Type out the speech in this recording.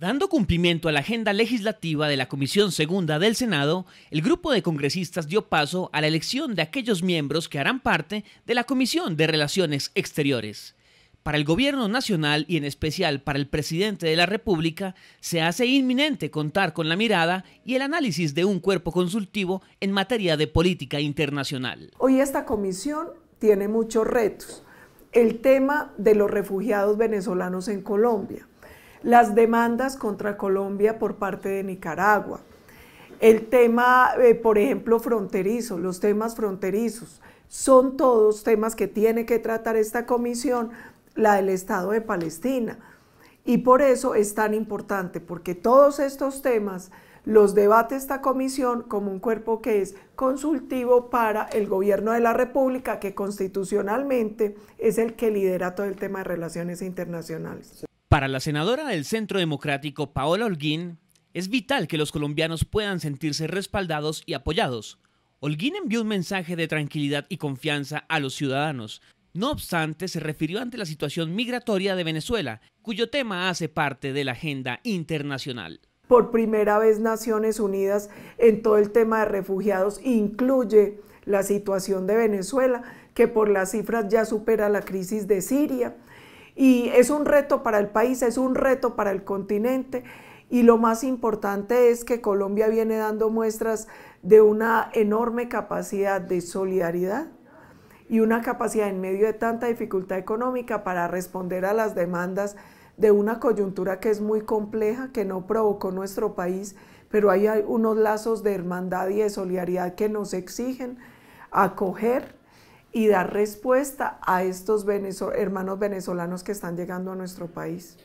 Dando cumplimiento a la agenda legislativa de la Comisión Segunda del Senado, el grupo de congresistas dio paso a la elección de aquellos miembros que harán parte de la Comisión de Relaciones Exteriores. Para el Gobierno Nacional y en especial para el Presidente de la República, se hace inminente contar con la mirada y el análisis de un cuerpo consultivo en materia de política internacional. Hoy esta comisión tiene muchos retos. El tema de los refugiados venezolanos en Colombia las demandas contra Colombia por parte de Nicaragua, el tema, eh, por ejemplo, fronterizo, los temas fronterizos, son todos temas que tiene que tratar esta comisión, la del Estado de Palestina. Y por eso es tan importante, porque todos estos temas los debate esta comisión como un cuerpo que es consultivo para el gobierno de la República, que constitucionalmente es el que lidera todo el tema de relaciones internacionales. Para la senadora del Centro Democrático Paola Holguín, es vital que los colombianos puedan sentirse respaldados y apoyados. Holguín envió un mensaje de tranquilidad y confianza a los ciudadanos. No obstante, se refirió ante la situación migratoria de Venezuela, cuyo tema hace parte de la agenda internacional. Por primera vez Naciones Unidas en todo el tema de refugiados incluye la situación de Venezuela, que por las cifras ya supera la crisis de Siria y es un reto para el país, es un reto para el continente y lo más importante es que Colombia viene dando muestras de una enorme capacidad de solidaridad y una capacidad en medio de tanta dificultad económica para responder a las demandas de una coyuntura que es muy compleja, que no provocó nuestro país, pero hay unos lazos de hermandad y de solidaridad que nos exigen acoger y dar respuesta a estos hermanos venezolanos que están llegando a nuestro país.